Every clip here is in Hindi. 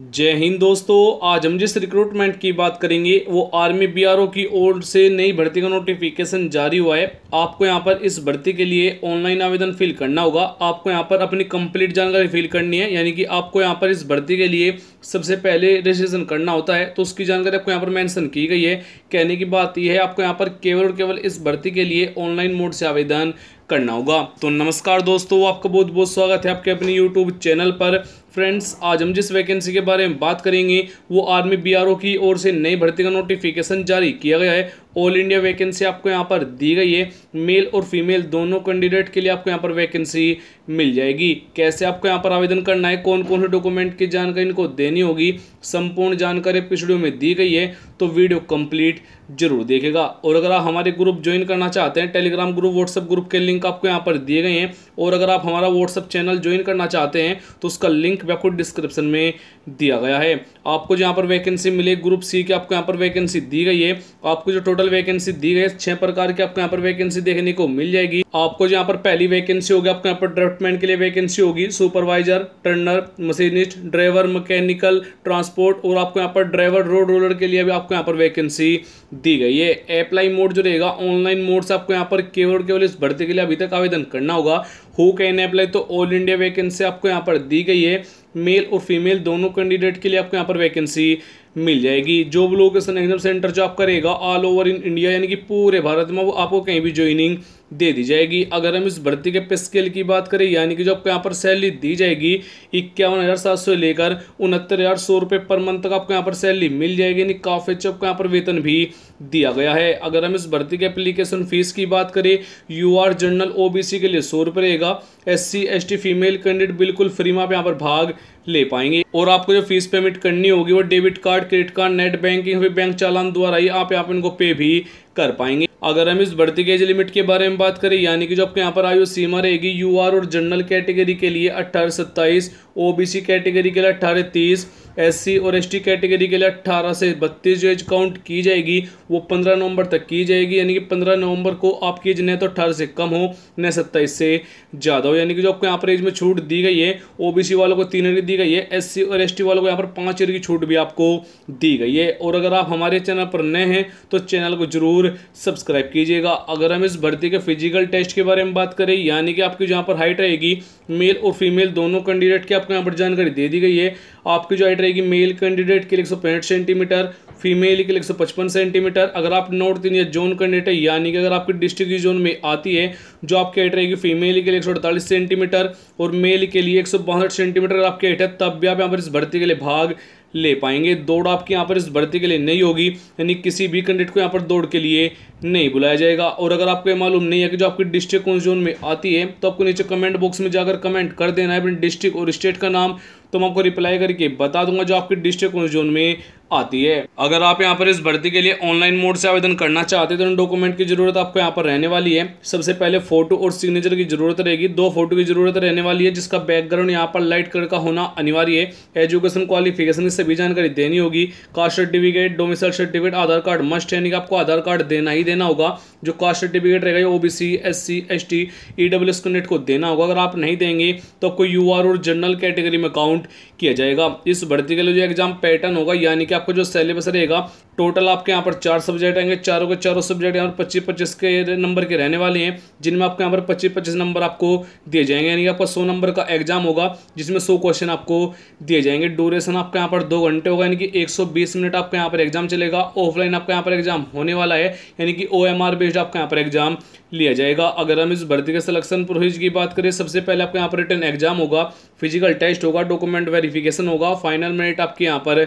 जय हिंद दोस्तों आज हम जिस रिक्रूटमेंट की बात करेंगे वो आर्मी बीआरओ की ओर से नई भर्ती का नोटिफिकेशन जारी हुआ है आपको यहाँ पर इस भर्ती के लिए ऑनलाइन आवेदन फिल करना होगा आपको यहाँ पर अपनी कंप्लीट जानकारी फिल करनी है यानी कि आपको यहाँ पर इस भर्ती के लिए सबसे पहले रजिस्ट्रेशन करना होता है तो उसकी जानकारी आपको यहाँ पर मैंसन की गई है कहने की बात यह है आपको यहाँ पर केवल और केवल इस भर्ती के लिए ऑनलाइन मोड से आवेदन करना होगा तो नमस्कार दोस्तों आपका बहुत बहुत स्वागत है आपके अपने यूट्यूब चैनल पर फ्रेंड्स आज हम जिस वैकेंसी के बारे में बात करेंगे वो आर्मी बीआरओ की ओर से नई भर्ती का नोटिफिकेशन जारी किया गया है ऑल इंडिया वैकेंसी आपको यहाँ पर दी गई है मेल और फीमेल दोनों कैंडिडेट के लिए आपको यहाँ पर वैकेंसी मिल जाएगी कैसे आपको यहाँ पर आवेदन करना है कौन कौन से डॉक्यूमेंट की जानकारी इनको देनी होगी संपूर्ण जानकारी पिछड़ियों में दी गई है तो वीडियो कंप्लीट जरूर देखेगा और अगर आप हमारे ग्रुप ज्वाइन करना चाहते हैं टेलीग्राम ग्रुप व्हाट्सएप ग्रुप के लिंक आपको यहाँ पर दिए गए हैं और अगर आप हमारा व्हाट्सएप चैनल ज्वाइन करना चाहते हैं तो उसका लिंक भी आपको डिस्क्रिप्शन में दिया गया है आपको जहाँ पर वैकेंसी मिले ग्रुप सी की आपको यहाँ पर वैकेंसी दी गई है आपको जो टोटल वैकेंसी दी गई है छः प्रकार की आपको यहाँ पर वैकेंसी देखने को मिल जाएगी आपको जहाँ पर पहली वैकेंसी होगी आपको यहाँ पर ड्राफ्टमैन के लिए वैकेंसी होगी supervisor turner machinist driver mechanical transport और आपको यहाँ पर ड्राइवर रोड रोलर के लिए भी आपको आपको यहाँ पर वैकेंसी दी गई है अप्लाई मोड जो रहेगा ऑनलाइन मोड से आपको यहाँ पर केवल केवल इस भर्ती के लिए अभी तक आवेदन करना होगा हु कैन अप्लाई तो ऑल इंडिया वैकेंसी आपको यहाँ पर दी गई है मेल और फीमेल दोनों कैंडिडेट के लिए आपको यहाँ पर वैकेंसी मिल जाएगी भी लोकेशन एग्जाम सेंटर जो आप करेगा ऑल ओवर इन इंडिया यानी कि पूरे भारत में वो आपको कहीं भी ज्वाइनिंग दे दी जाएगी अगर हम इस भर्ती के पे स्केल की बात करें यानी कि जो आपको यहाँ पर सैलरी दी जाएगी इक्यावन हज़ार सात सौ लेकर उनहत्तर हज़ार सौ रुपये पर मंथ तक आपको यहाँ पर सैलरी मिल जाएगी यानी काफ़ी अच्छा आपको यहाँ पर वेतन भी दिया गया है अगर हम इस भर्ती के अप्लीकेशन फ़ीस की बात करें यू आर जनरल ओ के लिए सौ रुपये रहेगा एस सी फीमेल कैंडिडेट बिल्कुल फ्री में आप यहाँ पर भाग ले पाएंगे और आपको जो फीस पेमेंट करनी होगी वो debit card credit card net banking bank चालान द्वारा ही आप यहाँ पे इनको पे भी कर पाएंगे अगर हम इस बढ़ती गेज लिमिट के बारे में बात करें यानी कि जो आपके यहाँ पर आयु सीमा रहेगी यू और जनरल कैटेगरी के लिए अट्ठारह सत्ताईस ओबीसी कैटेगरी के लिए अट्ठारह तीस एससी और एसटी कैटेगरी के लिए 18 से 32 जो एज काउंट की जाएगी वो 15 नवंबर तक की जाएगी यानी कि 15 नवंबर को आपकी एज न तो 18 से कम हो न 27 से ज़्यादा हो यानी कि जो आपको यहाँ पर एज में छूट दी गई है ओबीसी वालों को तीन ईयर दी गई है एस और एस वालों को यहाँ पर पाँच ईयर की छूट भी आपको दी गई है और अगर आप हमारे चैनल पर नए हैं तो चैनल को ज़रूर सब्सक्राइब कीजिएगा अगर हम इस भर्ती के फिजिकल टेस्ट के बारे में बात करें यानी कि आपकी जहाँ पर हाइट रहेगी मेल और फीमेल दोनों कैंडिडेट की आपको यहाँ पर जानकारी दे दी गई है आपकी जो हाइट रहेगी मेल कैंडिडेट के लिए एक सेंटीमीटर फीमेल के लिए एक सेंटीमीटर अगर आप नॉर्थ इंडिया जोन कैंडिडेट है यानी कि अगर आपकी डिस्ट्रिक्ट जोन में आती है जो आपकी हाइट रहेगी फीमेल के लिए एक सेंटीमीटर और मेल के लिए एक सेंटीमीटर अगर आपकी हाइट है तब भी आप यहाँ पर इस भर्ती के लिए भाग ले पाएंगे दौड़ आपके यहाँ पर इस भर्ती के लिए नहीं होगी यानी किसी भी कैंडिडेट को यहाँ पर दौड़ के लिए नहीं बुलाया जाएगा और अगर आपको ये मालूम नहीं है कि जो आपकी डिस्ट्रिक्ट कौन जोन में आती है तो आपको नीचे कमेंट बॉक्स में जाकर कमेंट कर देना है अपने डिस्ट्रिक्ट और स्टेट का नाम तो मैं आपको रिप्लाई करके बता दूंगा जो आपकी डिस्ट्रिक्ट जोन में आती है अगर आप यहाँ पर इस भर्ती के लिए ऑनलाइन मोड से आवेदन करना चाहते हैं तो इन डॉक्यूमेंट की ज़रूरत आपको यहाँ पर रहने वाली है सबसे पहले फोटो और सिग्नेचर की ज़रूरत रहेगी दो फोटो की ज़रूरत रहने वाली है जिसका बैकग्राउंड यहाँ पर लाइट कलर का होना अनिवार्य है एजुकेशन क्वालिफिकेशन की सभी जानकारी देनी होगी caste certificate domicile certificate Aadhaar card must है यानी कि आपको आधार कार्ड देना ही देना होगा जो कास्ट सर्टिफिकेट रहेगा O B C S C S T E W S connect को देना होगा अगर आप नहीं देंगे तो आपको यू आर और जनरल कैटेगरी में काउंट किया जाएगा इस भर्ती के लिए जो एग्जाम पैटर्न होगा यानी कि आपको जो सिलेबस रहेगा टोटल आपके यहाँ पर चार सब्जेक्ट आएंगे चारों के चारों सब्जेक्ट यहाँ पर पच्चीस पच्चीस के नंबर के रहने वाले हैं जिनमें आपके यहाँ पर पच्चीस पच्चीस नंबर आपको दिए जाएंगे यानी आपका सौ नंबर का एग्जाम होगा जिसमें सौ क्वेश्चन आपको दिए जाएंगे ड्यूरेशन आपके यहाँ पर दो घंटे होगा यानी कि एक मिनट आपके यहाँ पर एग्जाम चलेगा ऑफलाइन आपके यहाँ पर एग्जाम होने वाला है यानी कि ओ बेस्ड आपके यहाँ पर एग्जाम लिया जाएगा अगर हम इस भर्ती के सिलेक्शन प्रोसेस की बात करें सबसे पहले आपके यहाँ पर रिटर्न एग्जाम होगा फिजिकल टेस्ट होगा डॉक्यूमेंट वेरिफिकेशन होगा फाइनल मेरिट आपके यहाँ पर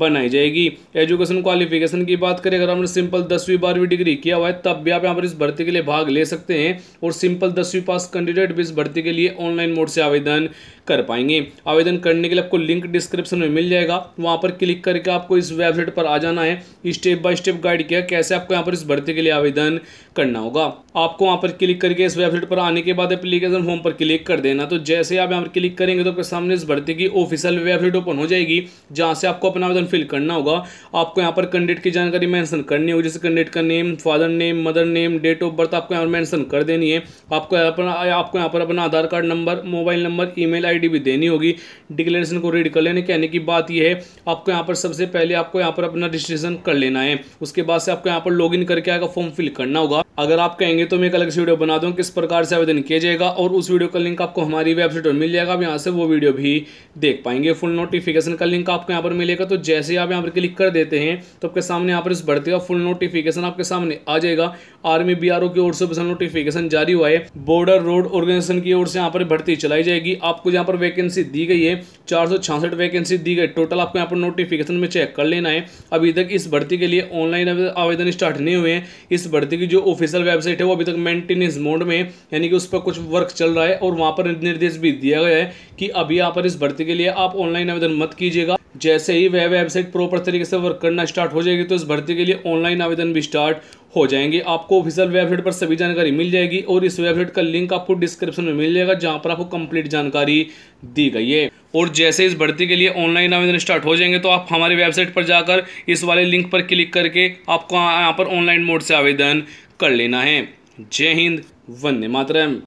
बनाई जाएगी एजुकेशन क्वालिफिक क्वालिफिकेशन की बात करें अगर हमने सिंपल दसवीं बारहवीं डिग्री किया हुआ है तब भी आप यहाँ पर इस भर्ती के लिए भाग ले सकते हैं और सिंपल दसवीं पास कैंडिडेट भी इस भर्ती के लिए ऑनलाइन मोड से आवेदन कर पाएंगे आवेदन करने के लिए आपको लिंक डिस्क्रिप्शन में मिल जाएगा वहाँ पर क्लिक करके आपको इस वेबसाइट पर आ जाना है स्टेप बाय स्टेप गाइड किया कैसे आपको यहाँ पर इस भर्ती के लिए आवेदन करना होगा आपको वहाँ पर क्लिक करके इस वेबसाइट पर आने के बाद एप्लीकेशन फॉर्म पर क्लिक कर देना तो जैसे आप यहाँ पर क्लिक करेंगे तो आपके सामने इस भर्ती की ऑफिशियल वेबसाइट ओपन हो जाएगी जहाँ से आपको अपना आवेदन फिल करना होगा आपको यहाँ पर कैंडिडेट की जानकारी मेंशन करनी होगी जैसे कैंडिडेट का name father name mother name date of birth आपको यहाँ पर मेंशन कर देनी है आपको अपना आपको यहाँ पर अपना Aadhaar card number mobile number email ID भी देनी होगी डिक्लेरेशन को रीड कर लेने कहने की बात यह है आपको यहाँ पर सबसे पहले आपको यहाँ पर अपना रजिस्ट्रेशन कर लेना है उसके बाद से आपको यहाँ पर लॉग करके आएगा फॉर्म फिल करना होगा अगर आप कहेंगे तो मैं एक अलग से वीडियो बना दूँ किस प्रकार से आवेदन किया जाएगा और उस वीडियो का लिंक आपको हमारी वेबसाइट पर मिल जाएगा आप यहाँ से वो वीडियो भी देख पाएंगे फुल नोटिफिकेशन का लिंक आपको यहाँ पर मिलेगा तो जैसे ही आप यहाँ पर क्लिक कर देते हैं तो आपके सामने यहाँ पर इस भर्ती का फुल नोटिफिकेशन आपके सामने आ जाएगा आर्मी बी की ओर से नोटिफिकेशन जारी हुआ है बॉर्डर रोड ऑर्गेनाइजेशन की ओर से यहाँ पर भर्ती चलाई जाएगी आपको यहाँ पर वैकेंसी दी गई है चार वैकेंसी दी गई टोटल आपको यहाँ पर नोटिफिकेशन में चेक कर लेना है अभी तक इस भर्ती के लिए ऑनलाइन आवेदन स्टार्ट नहीं हुए हैं इस भर्ती की जो ऑफिशियल वेबसाइट है वो अभी तक मेंटेनेंस मोड में यानी कि उस पर कुछ वर्क चल रहा है और वहाँ पर निर्देश भी दिया गया है कि अभी यहाँ पर इस भर्ती के लिए आप ऑनलाइन आवेदन मत कीजिएगा जैसे ही वह वेबसाइट प्रॉपर तरीके से वर्क करना स्टार्ट हो जाएगी तो इस भर्ती के लिए ऑनलाइन आवेदन भी स्टार्ट हो जाएंगे आपको ऑफिशियल वेबसाइट पर सभी जानकारी मिल जाएगी और इस वेबसाइट का लिंक आपको डिस्क्रिप्शन में मिल जाएगा जहां पर आपको कंप्लीट जानकारी दी गई है और जैसे इस भर्ती के लिए ऑनलाइन आवेदन स्टार्ट हो जाएंगे तो आप हमारी वेबसाइट पर जाकर इस वाले लिंक पर क्लिक करके आपको यहाँ पर ऑनलाइन मोड से आवेदन कर लेना है जय हिंद वंदे मातरम